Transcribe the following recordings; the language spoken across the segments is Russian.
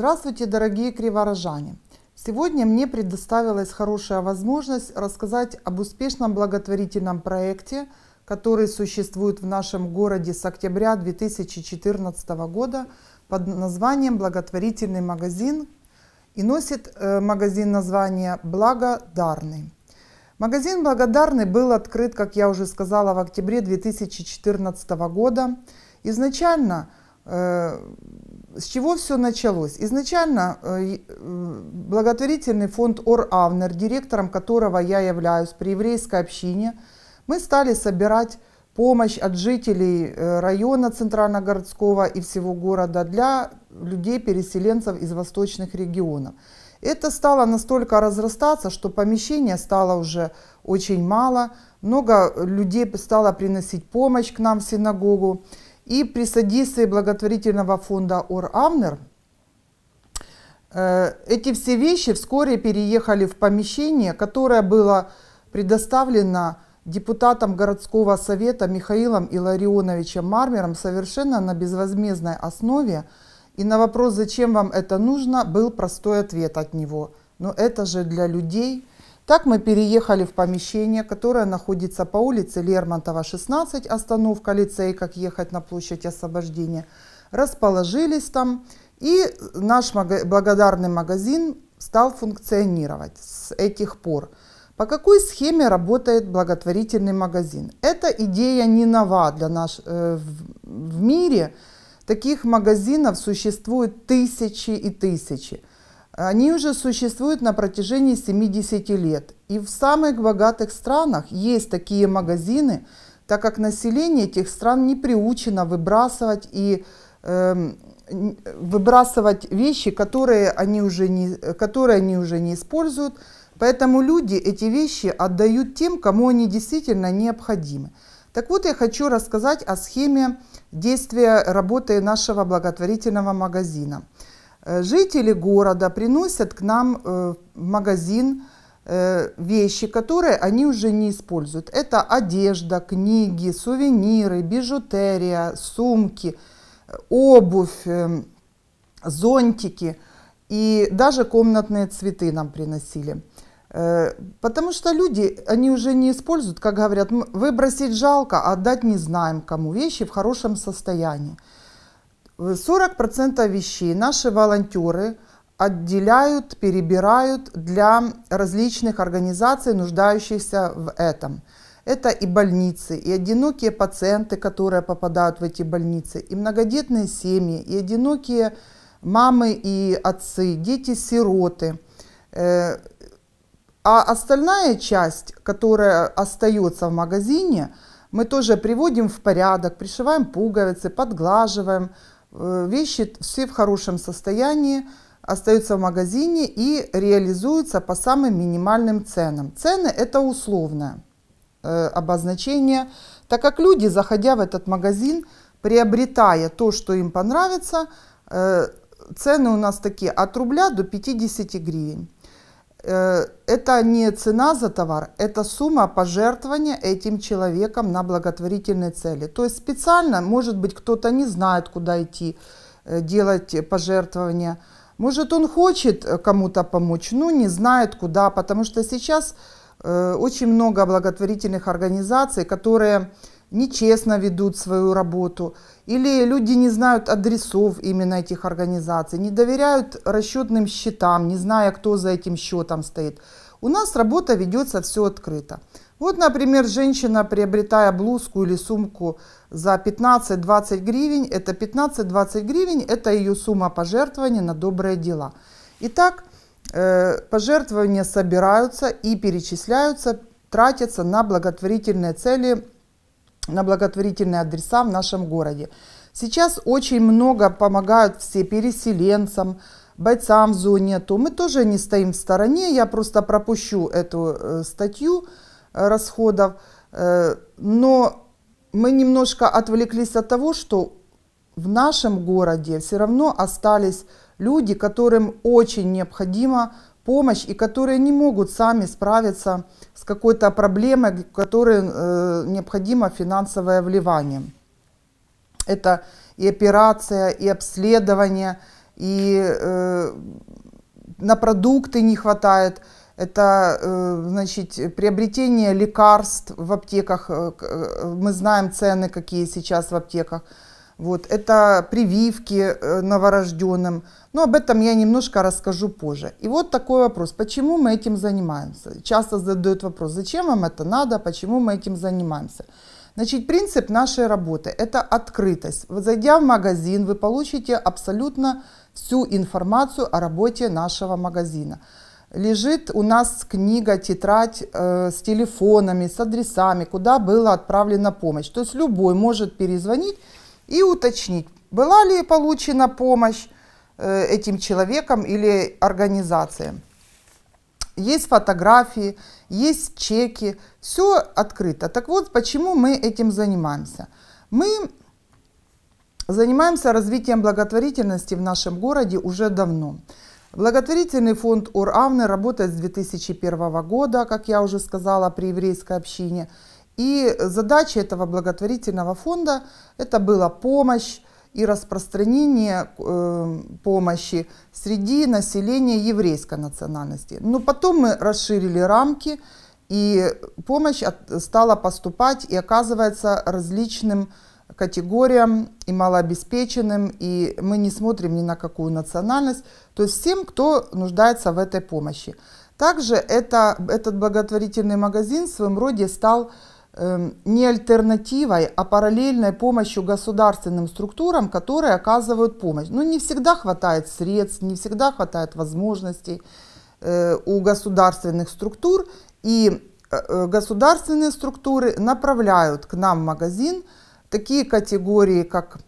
Здравствуйте, дорогие криворожане! Сегодня мне предоставилась хорошая возможность рассказать об успешном благотворительном проекте, который существует в нашем городе с октября 2014 года под названием «Благотворительный магазин» и носит э, магазин название «Благодарный». Магазин «Благодарный» был открыт, как я уже сказала, в октябре 2014 года. Изначально э, с чего все началось? Изначально э, э, благотворительный фонд Ор Авнер, директором которого я являюсь при еврейской общине, мы стали собирать помощь от жителей э, района городского и всего города для людей-переселенцев из восточных регионов. Это стало настолько разрастаться, что помещения стало уже очень мало, много людей стало приносить помощь к нам в синагогу. И при содействии благотворительного фонда ОРАВНЕР э, эти все вещи вскоре переехали в помещение, которое было предоставлено депутатом городского совета Михаилом Иларионовичем Мармером совершенно на безвозмездной основе. И на вопрос, зачем вам это нужно, был простой ответ от него. Но это же для людей, так мы переехали в помещение, которое находится по улице Лермонтова, 16, остановка лицей, как ехать на площадь освобождения. Расположились там, и наш благодарный магазин стал функционировать с этих пор. По какой схеме работает благотворительный магазин? Эта идея не нова для нас э, в мире. Таких магазинов существует тысячи и тысячи. Они уже существуют на протяжении 70 лет. И в самых богатых странах есть такие магазины, так как население этих стран не приучено выбрасывать и э, выбрасывать вещи, которые они, уже не, которые они уже не используют. Поэтому люди эти вещи отдают тем, кому они действительно необходимы. Так вот, я хочу рассказать о схеме действия работы нашего благотворительного магазина. Э, жители города приносят к нам э, в магазин э, вещи, которые они уже не используют. Это одежда, книги, сувениры, бижутерия, сумки, обувь, зонтики и даже комнатные цветы нам приносили. Потому что люди, они уже не используют, как говорят, выбросить жалко, а отдать не знаем кому. Вещи в хорошем состоянии. 40% вещей наши волонтеры отделяют, перебирают для различных организаций, нуждающихся в этом. Это и больницы, и одинокие пациенты, которые попадают в эти больницы, и многодетные семьи, и одинокие мамы и отцы, дети-сироты. Э, а остальная часть, которая остается в магазине, мы тоже приводим в порядок, пришиваем пуговицы, подглаживаем, Э, вещи все в хорошем состоянии, остаются в магазине и реализуются по самым минимальным ценам. Цены – это условное э, обозначение, так как люди, заходя в этот магазин, приобретая то, что им понравится, э, цены у нас такие от рубля до 50 гривен. Э, это не цена за товар, это сумма пожертвования этим человеком на благотворительные цели. То есть специально, может быть, кто-то не знает, куда идти э, делать пожертвования. Может, он хочет э, кому-то помочь, но не знает, куда, потому что сейчас очень много благотворительных организаций, которые нечестно ведут свою работу, или люди не знают адресов именно этих организаций, не доверяют расчетным счетам, не зная, кто за этим счетом стоит. У нас работа ведется все открыто. Вот, например, женщина, приобретая блузку или сумку за 15-20 гривен, это 15-20 гривен, это ее сумма пожертвования на добрые дела. Итак, э, пожертвования собираются и перечисляются, тратятся на благотворительные цели на благотворительные адреса в нашем городе. Сейчас очень много помогают все переселенцам, бойцам в зоне АТО. Мы тоже не стоим в стороне, я просто пропущу эту э, статью э, расходов. Э, но мы немножко отвлеклись от того, что в нашем городе все равно остались люди, которым очень необходимо помощь и которые не могут сами справиться с какой-то проблемой, которой э, необходимо финансовое вливание. Это и операция, и обследование, и э, на продукты не хватает. Это э, значит, приобретение лекарств в аптеках. Э, э, мы знаем цены, какие сейчас в аптеках. Вот, это прививки э, новорожденным. Но об этом я немножко расскажу позже. И вот такой вопрос. Почему мы этим занимаемся? Часто задают вопрос, зачем вам это надо, почему мы этим занимаемся? Значит, принцип нашей работы – это открытость. Зайдя в магазин, вы получите абсолютно всю информацию о работе нашего магазина. Лежит у нас книга, тетрадь э, с телефонами, с адресами, куда была отправлена помощь. То есть любой может перезвонить и уточнить, была ли получена помощь э, этим человеком или организациям. Есть фотографии, есть чеки, все открыто. Так вот, почему мы этим занимаемся? Мы занимаемся развитием благотворительности в нашем городе уже давно. Благотворительный фонд Уравны работает с 2001 года, как я уже сказала, при еврейской общине. И задача этого благотворительного фонда это была помощь и распространение э, помощи среди населения еврейской национальности. Но потом мы расширили рамки, и помощь от, стала поступать и оказывается различным категориям и малообеспеченным, и мы не смотрим ни на какую национальность, то есть всем, кто нуждается в этой помощи. Также это, этот благотворительный магазин в своем роде стал Эм, не альтернативой, а параллельной помощью государственным структурам, которые оказывают помощь. Ну, не всегда хватает средств, не всегда хватает возможностей э, у государственных структур, и э, государственные структуры направляют к нам в магазин такие категории, как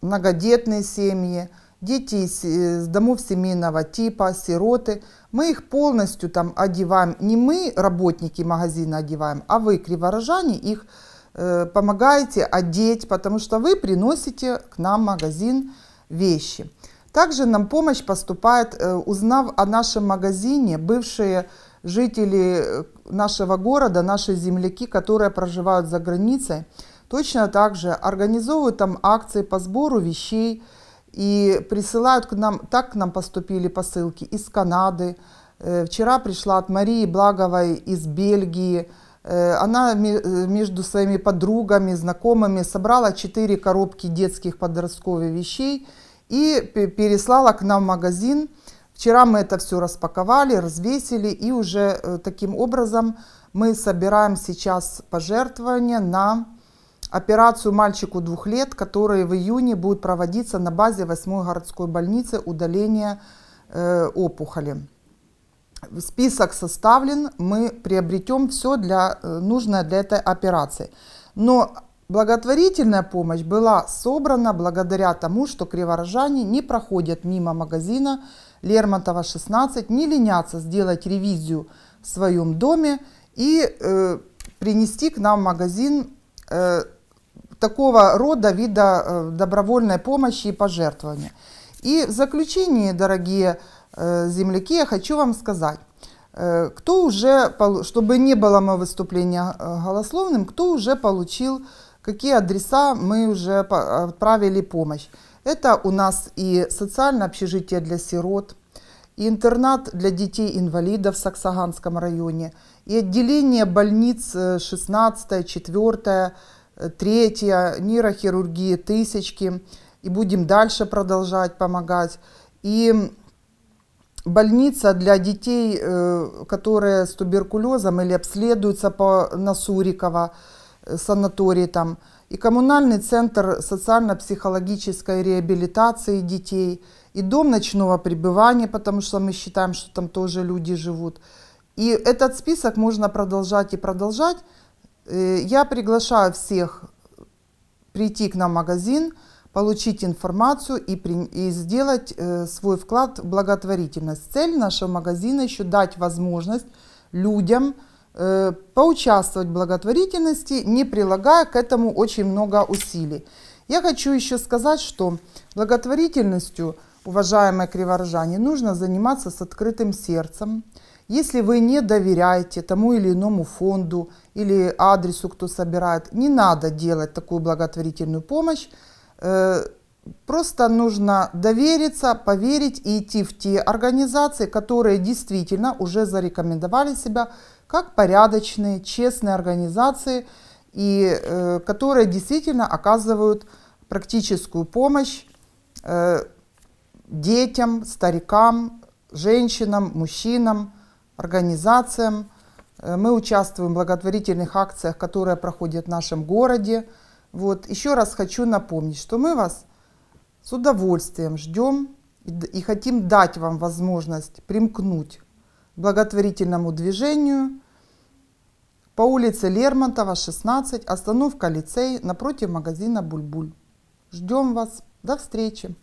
многодетные семьи, детей из домов семейного типа, сироты. Мы их полностью там одеваем. Не мы, работники магазина, одеваем, а вы, криворожане, их э, помогаете одеть, потому что вы приносите к нам магазин вещи. Также нам помощь поступает, э, узнав о нашем магазине, бывшие жители э, нашего города, наши земляки, которые проживают за границей, точно так же организовывают там акции по сбору вещей, и присылают к нам, так к нам поступили посылки из Канады. Э, вчера пришла от Марии Благовой из Бельгии. Э, она э, между своими подругами, знакомыми собрала 4 коробки детских подростковых вещей и переслала к нам в магазин. Вчера мы это все распаковали, развесили и уже таким образом мы собираем сейчас пожертвования на операцию мальчику двух лет, которая в июне будет проводиться на базе 8 городской больницы удаления э, опухоли. Список составлен, мы приобретем все для, э, нужное для этой операции. Но благотворительная помощь была собрана благодаря тому, что криворожане не проходят мимо магазина Лермонтова 16, не ленятся сделать ревизию в своем доме и э, принести к нам в магазин э, такого рода вида э, добровольной помощи и пожертвования. И в заключение, дорогие э, земляки, я хочу вам сказать, э, кто уже, чтобы не было мое выступление голословным, кто уже получил, какие адреса мы уже отправили помощь. Это у нас и социальное общежитие для сирот, и интернат для детей-инвалидов в Саксаганском районе, и отделение больниц 16, 4, Э, третья нейрохирургия, тысячки. И будем дальше продолжать помогать. И больница для детей, э, которые с туберкулезом или обследуются по Насурикова э, санаторий там, и коммунальный центр социально-психологической реабилитации детей, и дом ночного пребывания, потому что мы считаем, что там тоже люди живут. И этот список можно продолжать и продолжать. Э, я приглашаю всех прийти к нам в магазин, получить информацию и, при, и сделать э, свой вклад в благотворительность. Цель нашего магазина еще дать возможность людям э, поучаствовать в благотворительности, не прилагая к этому очень много усилий. Я хочу еще сказать, что благотворительностью – уважаемые криворожане, нужно заниматься с открытым сердцем. Если вы не доверяете тому или иному фонду или адресу, кто собирает, не надо делать такую благотворительную помощь. Э, просто нужно довериться, поверить и идти в те организации, которые действительно уже зарекомендовали себя как порядочные, честные организации, и э, которые действительно оказывают практическую помощь э, детям, старикам, женщинам, мужчинам, организациям. Э, мы участвуем в благотворительных акциях, которые проходят в нашем городе. Вот. Еще раз хочу напомнить, что мы вас с удовольствием ждем и хотим дать вам возможность примкнуть к благотворительному движению по улице Лермонтова, 16, остановка лицей напротив магазина «Бульбуль». Ждем вас. До встречи!